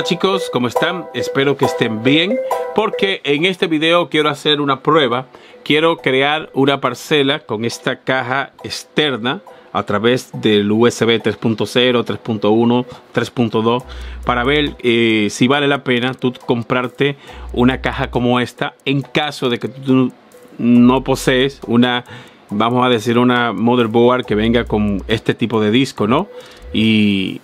Hola chicos, ¿cómo están? Espero que estén bien porque en este video quiero hacer una prueba. Quiero crear una parcela con esta caja externa a través del USB 3.0, 3.1, 3.2 para ver eh, si vale la pena tú comprarte una caja como esta en caso de que tú no posees una vamos a decir una motherboard que venga con este tipo de disco, ¿no? Y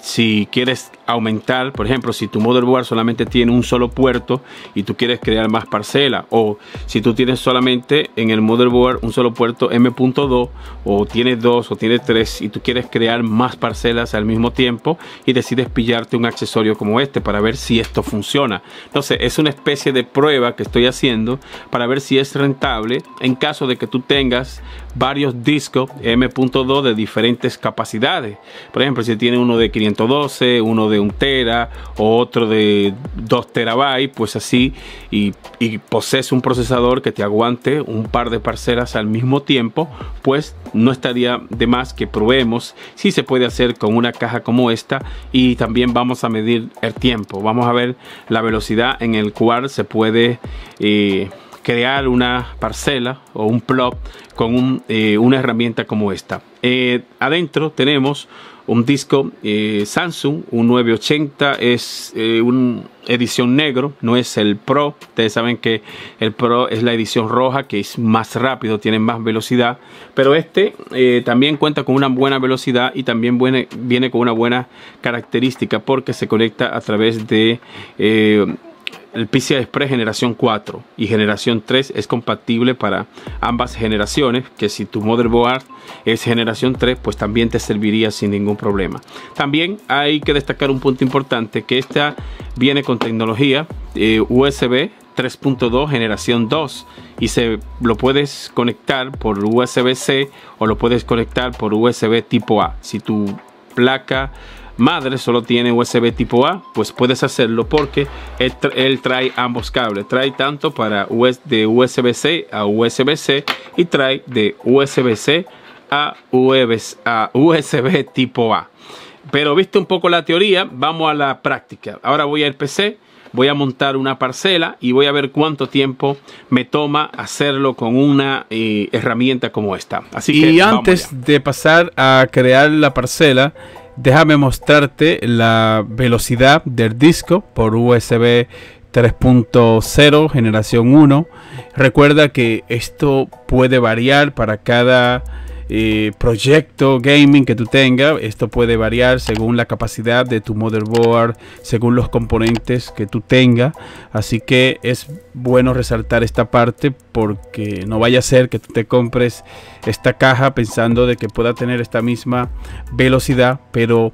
si quieres aumentar, por ejemplo, si tu motherboard solamente tiene un solo puerto y tú quieres crear más parcela, o si tú tienes solamente en el motherboard un solo puerto M.2, o tienes dos, o tienes tres, y tú quieres crear más parcelas al mismo tiempo y decides pillarte un accesorio como este para ver si esto funciona. Entonces, es una especie de prueba que estoy haciendo para ver si es rentable en caso de que tú tengas varios discos M.2 de diferentes capacidades. Por ejemplo, si tiene uno de 512, uno de 1 tera o otro de 2 terabytes, pues así, y, posees un procesador que te aguante un par de parcelas al mismo tiempo, pues no estaría de más que probemos si se puede hacer con una caja como esta y también vamos a medir el tiempo. Vamos a ver la velocidad en el cual se puede... Eh, crear una parcela o un plot con eh, una herramienta como esta. Eh, adentro tenemos un disco eh, Samsung, un 980, es una edición negro, no es el Pro. Ustedes saben que el Pro es la edición roja, que es más rápido, tiene más velocidad. Pero este también cuenta con una buena velocidad y también viene, con una buena característica porque se conecta a través de el PCI Express generación 4 y generación 3 es compatible para ambas generaciones, que si tu motherboard es generación 3, pues también te serviría sin ningún problema. También hay que destacar un punto importante, que esta viene con tecnología eh, USB 3.2 generación 2 y se lo puedes conectar por USB-C o lo puedes conectar por USB tipo A. Si tu placa madre solo tiene USB tipo A, pues puedes hacerlo porque él, trae ambos cables. Trae tanto para de USB-C a USB-C y trae de USB-C a, e a USB tipo A. Pero viste un poco la teoría, vamos a la práctica. Ahora voy al PC voy a montar una parcela y voy a ver cuánto tiempo me toma hacerlo con una eh, herramienta como esta. Así y antes de pasar a crear la parcela, Déjame mostrarte la velocidad del disco por USB 3.0 generación 1. Recuerda que esto puede variar para cada eh, proyecto gaming que tú tengas. Esto puede variar según la capacidad de tu motherboard, según los componentes que tú tengas. Así que es bueno resaltar esta parte porque no vaya a ser que tú te compres esta caja pensando de que pueda tener esta misma velocidad, pero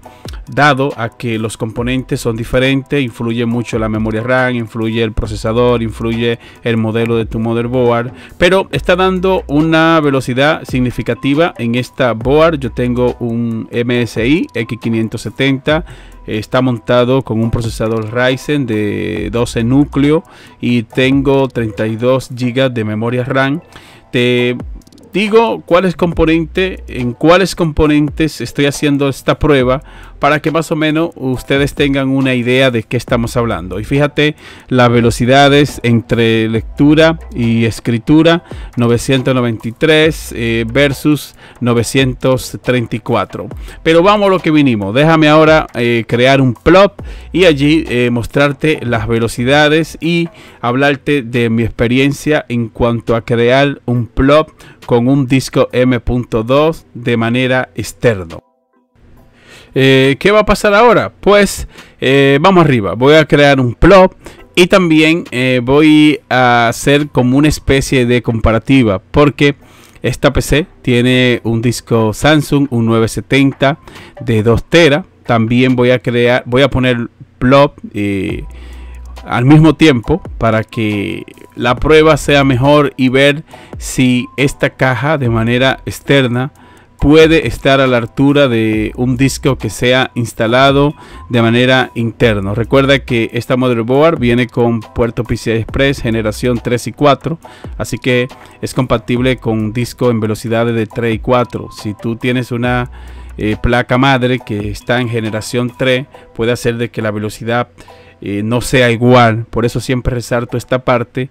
dado a que los componentes son diferentes, influye mucho la memoria RAM, influye el procesador, influye el modelo de tu motherboard, pero está dando una velocidad significativa en esta board. Yo tengo un MSI X570 está montado con un procesador Ryzen de 12 núcleo y tengo 32 GB de memoria RAM. Te digo cuáles componentes, en cuáles componentes estoy haciendo esta prueba para que más o menos ustedes tengan una idea de qué estamos hablando. Y fíjate las velocidades entre lectura y escritura, 993 eh, versus 934. Pero vamos a lo que vinimos. Déjame ahora eh, crear un plot y allí eh, mostrarte las velocidades y hablarte de mi experiencia en cuanto a crear un plot con un disco M.2 de manera externo. Eh, ¿Qué va a pasar ahora? Pues eh, vamos arriba. Voy a crear un plot y también eh, voy a hacer como una especie de comparativa porque esta PC tiene un disco Samsung, un 970 de 2 tera. También voy a crear, voy a poner plot al mismo tiempo para que la prueba sea mejor y ver si esta caja de manera externa puede estar a la altura de un disco que sea instalado de manera interna. Recuerda que esta motherboard viene con puerto PCI Express generación 3 y 4, así que es compatible con un disco en velocidades de 3 y 4. Si tú tienes una eh, placa madre que está en generación 3, puede hacer de que la velocidad eh, no sea igual. Por eso siempre resalto esta parte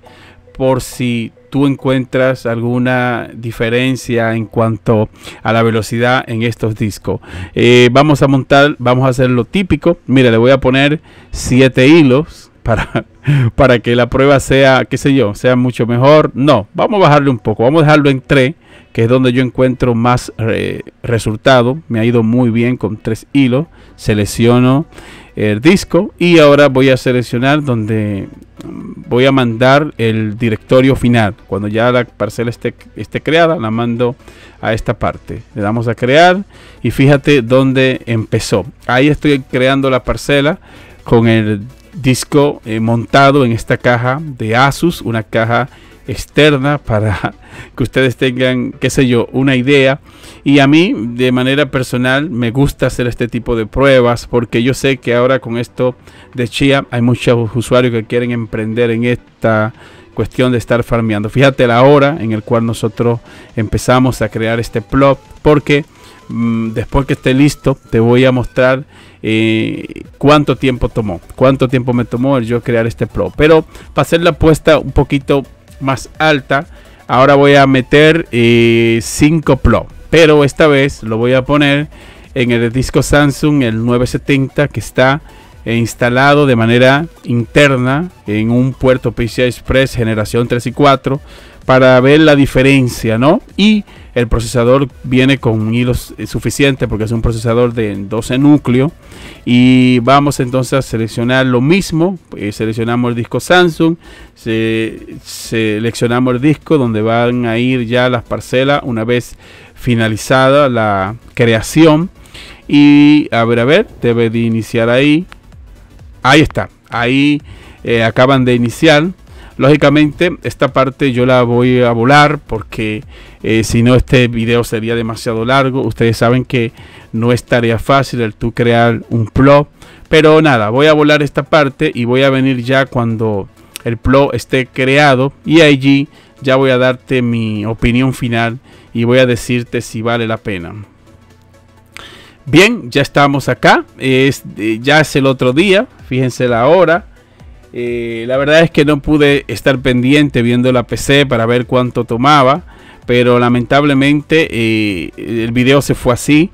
por si tú encuentras alguna diferencia en cuanto a la velocidad en estos discos. Eh, vamos a montar, vamos a hacer lo típico. Mira, le voy a poner siete hilos para, para que la prueba sea, qué sé yo, sea mucho mejor. No, vamos a bajarle un poco, vamos a dejarlo en 3, que es donde yo encuentro más resultado. Me ha ido muy bien con tres hilos. Selecciono el disco y ahora voy a seleccionar donde voy a mandar el directorio final. Cuando ya la parcela esté, esté creada, la mando a esta parte. Le damos a crear y fíjate dónde empezó. Ahí estoy creando la parcela con el disco eh, montado en esta caja de Asus, una caja externa para que ustedes tengan, qué sé yo, una idea. Y a mí, de manera personal, me gusta hacer este tipo de pruebas porque yo sé que ahora con esto de Chia hay muchos usuarios que quieren emprender en esta cuestión de estar farmeando. Fíjate la hora en el cual nosotros empezamos a crear este plot porque mm, después que esté listo te voy a mostrar eh, cuánto tiempo tomó, cuánto tiempo me tomó el yo crear este plot Pero para hacer la apuesta un poquito más alta. Ahora voy a meter 5 eh, pero esta vez lo voy a poner en el disco Samsung, el 970, que está eh, instalado de manera interna en un puerto PCI Express generación 3 y 4 para ver la diferencia, ¿no? Y el procesador viene con hilos eh, suficientes porque es un procesador de 12 núcleos. Y vamos entonces a seleccionar lo mismo. Eh, seleccionamos el disco Samsung. seleccionamos el disco donde van a ir ya las parcelas una vez finalizada la creación. Y a ver, a ver, debe de iniciar ahí. Ahí está. Ahí eh, acaban de iniciar Lógicamente, esta parte yo la voy a volar porque eh, si no, este video sería demasiado largo. Ustedes saben que no es tarea fácil el tú crear un plot. Pero nada, voy a volar esta parte y voy a venir ya cuando el plot esté creado y allí ya voy a darte mi opinión final y voy a decirte si vale la pena. Bien, ya estamos acá. Es, eh, ya es el otro día. Fíjense la hora. Eh, la verdad es que no pude estar pendiente viendo la PC para ver cuánto tomaba, pero lamentablemente eh, el video se fue así.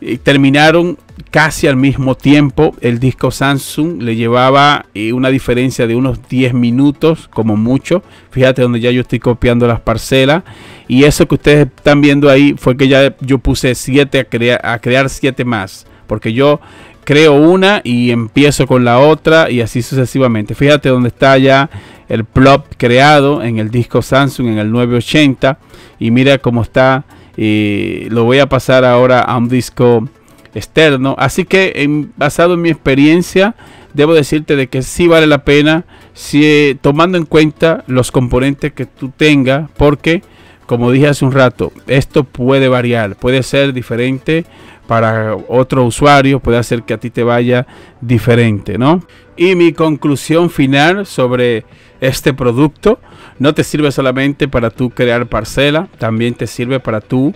Eh, terminaron casi al mismo tiempo. El disco Samsung le llevaba una diferencia de unos 10 minutos, como mucho. Fíjate donde ya yo estoy copiando las parcelas. Y eso que ustedes están viendo ahí fue que ya yo puse 7 a, a crear 7 más. Porque yo creo una y empiezo con la otra y así sucesivamente. Fíjate dónde está ya el plop creado en el disco Samsung en el 980 y mira cómo está. y eh, lo voy a pasar ahora a un disco externo. Así que en, basado en mi experiencia, debo decirte de que sí vale la pena, si, tomando en cuenta los componentes que tú tengas, porque como dije hace un rato, esto puede variar, puede ser diferente para otro usuario puede hacer que a ti te vaya diferente, ¿no? Y mi conclusión final sobre este producto no te sirve solamente para tú crear parcela, también te sirve para tú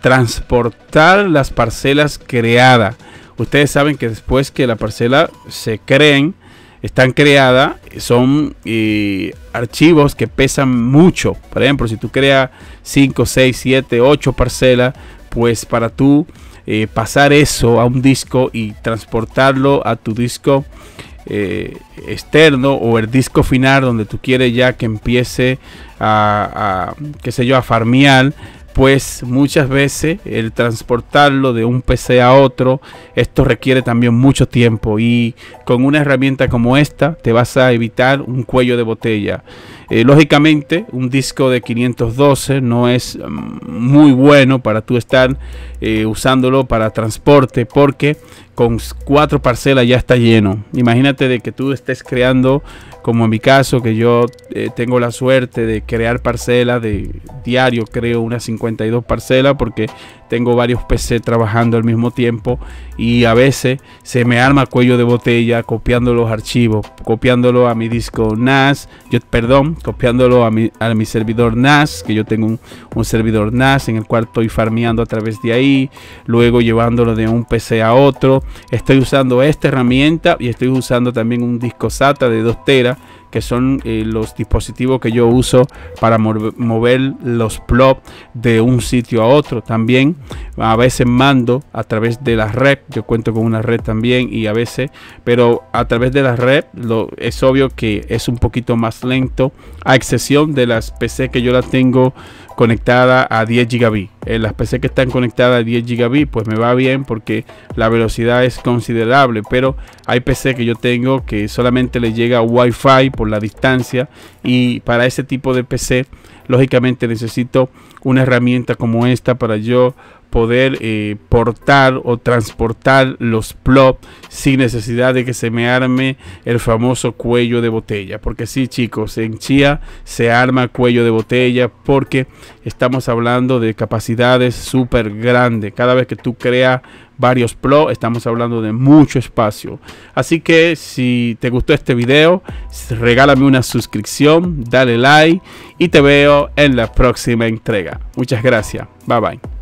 transportar las parcelas creadas. Ustedes saben que después que la parcela se creen, están creadas, son archivos que pesan mucho. Por ejemplo, si tú creas 5, 6, 7, 8 parcelas, pues para tú eh, pasar eso a un disco y transportarlo a tu disco eh, externo o el disco final donde tú quieres ya que empiece a, qué sé yo, a farmear pues muchas veces el transportarlo de un PC a otro, esto requiere también mucho tiempo y con una herramienta como esta te vas a evitar un cuello de botella. Eh, lógicamente, un disco de 512 no es mm, muy bueno para tú estar eh, usándolo para transporte porque con cuatro parcelas ya está lleno. Imagínate de que tú estés creando, como en mi caso, que yo eh, tengo la suerte de crear parcelas de diario, creo unas 50 52 parcelas porque tengo varios PC trabajando al mismo tiempo y a veces se me arma cuello de botella copiando los archivos, copiándolo a mi disco NAS, yo, perdón, copiándolo a mi, a mi servidor NAS, que yo tengo un, servidor NAS en el cual estoy farmeando a través de ahí, luego llevándolo de un PC a otro. Estoy usando esta herramienta y estoy usando también un disco SATA de 2 TB que son eh, los dispositivos que yo uso para mover los plots de un sitio a otro. También a veces mando a través de la red, yo cuento con una red también y a veces, pero a través de la red lo, es obvio que es un poquito más lento, a excepción de las PC que yo la tengo conectada a 10 GB. En las PC que están conectadas a 10 GB pues me va bien porque la velocidad es considerable, pero hay PC que yo tengo que solamente le llega Wi-Fi por la distancia y para ese tipo de PC lógicamente necesito una herramienta como esta para yo poder eh, portar o transportar los plots sin necesidad de que se me arme el famoso cuello de botella. Porque si chicos, en Chía se arma cuello de botella porque estamos hablando de capacidades súper grandes. Cada vez que tú creas varios plots, estamos hablando de mucho espacio. Así que si te gustó este video, regálame una suscripción, dale like y te veo en la próxima entrega. Muchas gracias. Bye bye.